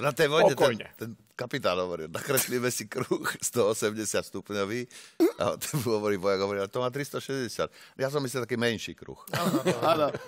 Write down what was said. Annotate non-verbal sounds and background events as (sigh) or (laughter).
To na tej vojne ten, ten kapitán hovoril, nakreslíme si kruh 180 (laughs) stupňový a ten (laughs) hovorí vojak, hovorí, to má 360. Ja som myslel taký menší kruh. (laughs)